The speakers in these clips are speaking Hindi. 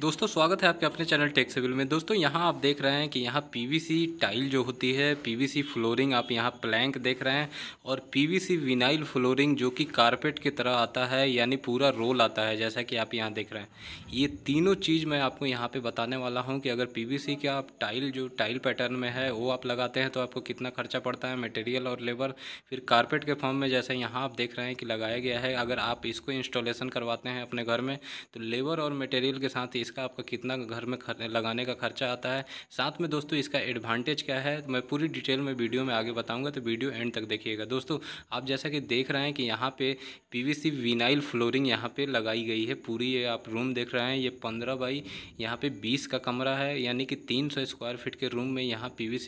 दोस्तों स्वागत है आपके अपने चैनल टेक सिविल में दोस्तों यहाँ आप देख रहे हैं कि यहाँ पीवीसी टाइल जो होती है पीवीसी फ्लोरिंग आप यहाँ प्लैंक देख रहे हैं और पीवीसी विनाइल फ्लोरिंग जो कि कारपेट की तरह आता है यानी पूरा रोल आता है जैसा कि आप यहाँ देख रहे हैं ये तीनों चीज़ मैं आपको यहाँ पर बताने वाला हूँ कि अगर पी का आप टाइल जो टाइल पैटर्न में है वो आप लगाते हैं तो आपको कितना खर्चा पड़ता है मटेरियल और लेबर फिर कारपेट के फॉर्म में जैसे यहाँ आप देख रहे हैं कि लगाया गया है अगर आप इसको इंस्टॉलेसन करवाते हैं अपने घर में तो लेबर और मटेरियल के साथ इसका आपका कितना घर में खर, लगाने का खर्चा आता है साथ में दोस्तों इसका एडवांटेज क्या है तो मैं पूरी डिटेल में वीडियो में आगे बताऊँगा तो वीडियो एंड तक देखिएगा दोस्तों आप जैसा कि देख रहे हैं कि यहाँ पे पी विनाइल फ्लोरिंग यहाँ पे लगाई गई है पूरी ये आप रूम देख रहे हैं ये पंद्रह बाई यहाँ पर बीस का कमरा है यानी कि तीन सौ स्क्वायर फिट के रूम में यहाँ पी वी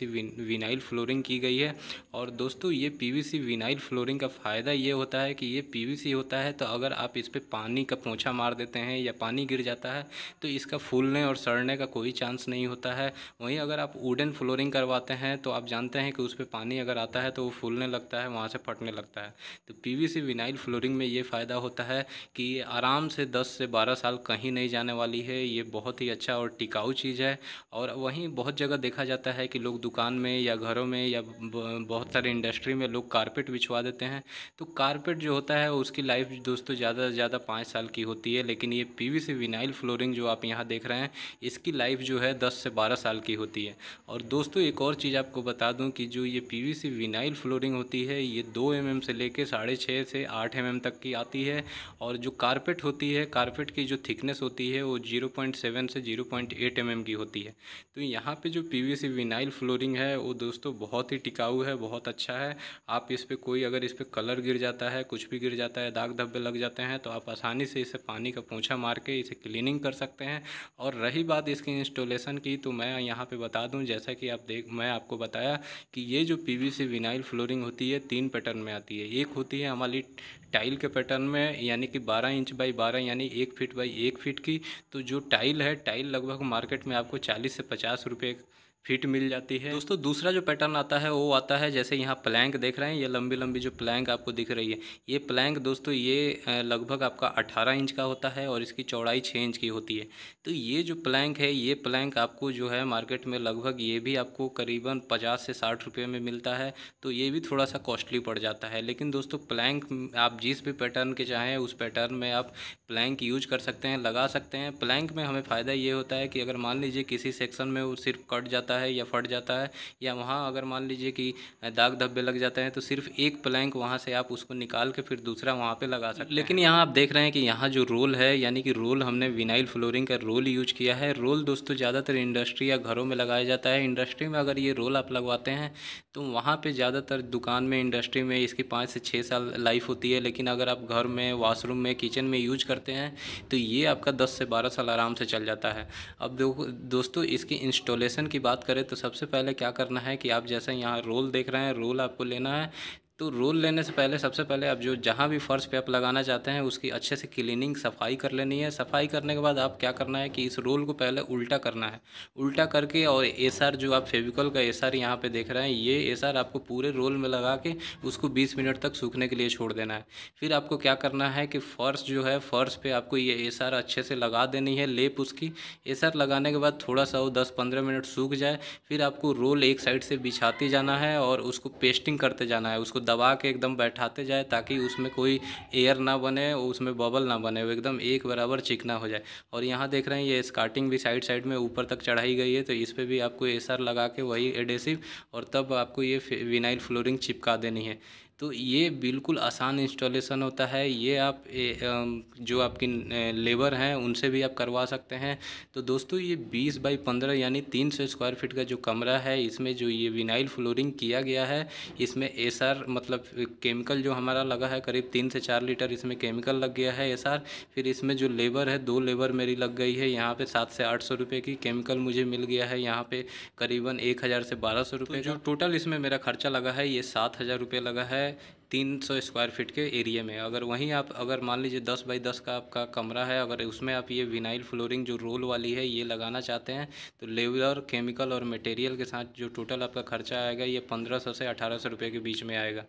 विनाइल फ्लोरिंग की गई है और दोस्तों ये पीवीसी विनाइल फ्लोरिंग का फ़ायदा ये होता है कि ये पीवीसी होता है तो अगर आप इस पर पानी का पोछा मार देते हैं या पानी गिर जाता है तो इसका फूलने और सड़ने का कोई चांस नहीं होता है वहीं अगर आप वुडन फ्लोरिंग करवाते हैं तो आप जानते हैं कि उस पर पानी अगर आता है तो वो फूलने लगता है वहाँ से फटने लगता है तो पी विनाइल फ्लोरिंग में ये फ़ायदा होता है कि आराम से दस से बारह साल कहीं नहीं जाने वाली है ये बहुत ही अच्छा और टिकाऊ चीज़ है और वहीं बहुत जगह देखा जाता है कि लोग दुकान में या घरों में या बहुत सारे इंडस्ट्री में लोग कारपेट बिछवा देते हैं तो कारपेट जो होता है उसकी लाइफ दोस्तों ज़्यादा से ज़्यादा पाँच साल की होती है लेकिन ये पी विनाइल फ्लोरिंग जो आप आप यहाँ देख रहे हैं इसकी लाइफ जो है दस से बारह साल की होती है और दोस्तों एक और चीज़ आपको बता दूँ कि जो ये पीवीसी विनाइल फ्लोरिंग होती है ये दो एम mm एम से लेके साढ़े छः से आठ एम mm एम तक की आती है और जो कारपेट होती है कारपेट की जो थिकनेस होती है वो जीरो पॉइंट सेवन से zero point eight M M की होती है तो यहाँ पर जो पी विनाइल फ्लोरिंग है वो दोस्तों बहुत ही टिकाऊ है बहुत अच्छा है आप इस पर कोई अगर इस पर कलर गिर जाता है कुछ भी गिर जाता है दाग धब्बे लग जाते हैं तो आप आसानी से इसे पानी का पोछा मार के इसे क्लीनिंग कर सकते हैं हैं और रही बात इसकी इंस्टॉलेशन की तो मैं यहाँ पे बता दूँ जैसा कि आप देख मैं आपको बताया कि ये जो पीवीसी विनाइल फ्लोरिंग होती है तीन पैटर्न में आती है एक होती है हमारी टाइल के पैटर्न में यानी कि 12 इंच बाई 12 यानी एक फीट बाई एक फीट की तो जो टाइल है टाइल लगभग मार्केट में आपको चालीस से पचास रुपये फिट मिल जाती है दोस्तों दूसरा जो पैटर्न आता है वो आता है जैसे यहाँ प्लैंक देख रहे हैं ये लंबी लंबी जो प्लैंक आपको दिख रही है ये प्लैंक दोस्तों ये लगभग आपका 18 इंच का होता है और इसकी चौड़ाई 6 इंच की होती है तो ये जो प्लैंक है ये प्लैंक आपको जो है मार्केट में लगभग ये भी आपको करीबन पचास से साठ रुपये में मिलता है तो ये भी थोड़ा सा कॉस्टली पड़ जाता है लेकिन दोस्तों प्लैंक आप जिस भी पैटर्न के चाहें उस पैटर्न में आप प्लैंक यूज कर सकते हैं लगा सकते हैं प्लैंक में हमें फ़ायदा ये होता है कि अगर मान लीजिए किसी सेक्शन में वो सिर्फ कट जाता जाता है या फट जाता है या वहाँ अगर मान लीजिए कि दाग धब्बे लग जाते हैं तो सिर्फ एक प्लैंक वहाँ से आप उसको निकाल के फिर दूसरा वहाँ पर लगा सकते लेकिन यहाँ आप देख रहे हैं कि यहाँ जो रोल है यानी कि रोल हमने विनाइल फ्लोरिंग का रोल यूज किया है रोल दोस्तों ज़्यादातर इंडस्ट्री या घरों में लगाया जाता है इंडस्ट्री में अगर ये रोल आप लगवाते हैं तो वहाँ पर ज़्यादातर दुकान में इंडस्ट्री में इसकी पाँच से छः साल लाइफ होती है लेकिन अगर आप घर में वाशरूम में किचन में यूज करते हैं तो ये आपका दस से बारह साल आराम से चल जाता है अब देखो दोस्तों इसकी इंस्टॉलेशन की बात बात करें तो सबसे पहले क्या करना है कि आप जैसे यहाँ रोल देख रहे हैं रोल आपको लेना है तो रोल लेने से पहले सबसे पहले आप जो जहाँ भी फ़र्श पे आप लगाना चाहते हैं उसकी अच्छे से क्लीनिंग सफाई कर लेनी है सफाई करने के बाद आप क्या करना है कि इस रोल को पहले उल्टा करना है उल्टा करके और एस जो आप फेविकॉल का एस आर यहाँ पर देख रहे हैं ये एस आपको पूरे रोल में लगा के उसको बीस मिनट तक सूखने के लिए छोड़ देना है फिर आपको क्या करना है कि फ़र्श जो है फ़र्श पर आपको ये एस अच्छे से लगा देनी है लेप उसकी एस लगाने के बाद थोड़ा सा वो दस पंद्रह मिनट सूख जाए फिर आपको रोल एक साइड से बिछाते जाना है और उसको पेस्टिंग करते जाना है उसको दबा के एकदम बैठाते जाए ताकि उसमें कोई एयर ना बने उसमें बबल ना बने वो एकदम एक बराबर चिकना हो जाए और यहाँ देख रहे हैं ये स्कार्टिंग भी साइड साइड में ऊपर तक चढ़ाई गई है तो इस पर भी आपको एसर लगा के वही एडेसिव और तब आपको ये विनाइल फ्लोरिंग चिपका देनी है तो ये बिल्कुल आसान इंस्टॉलेशन होता है ये आप जो आपकी लेबर हैं उनसे भी आप करवा सकते हैं तो दोस्तों ये 20 बाई 15 यानी 300 स्क्वायर फीट का जो कमरा है इसमें जो ये विनाइल फ्लोरिंग किया गया है इसमें एस मतलब केमिकल जो हमारा लगा है करीब तीन से चार लीटर इसमें केमिकल लग गया है एस फिर इसमें जो लेबर है दो लेबर मेरी लग गई है यहाँ पर सात से आठ सौ रुपये की केमिकल मुझे मिल गया है यहाँ पर करीबन एक हज़ार से बारह सौ रुपये तो जो टोटल इसमें मेरा खर्चा लगा है ये सात हज़ार रुपये लगा है है तीन सौ स्क्वायर फीट के एरिया में अगर वहीं आप अगर मान लीजिए दस बाई दस का आपका कमरा है अगर उसमें आप ये विनाइल फ्लोरिंग जो रोल वाली है ये लगाना चाहते हैं तो लेबर केमिकल और मटेरियल के साथ जो टोटल आपका खर्चा आएगा ये पंद्रह सौ से अठारह सौ रुपये के बीच में आएगा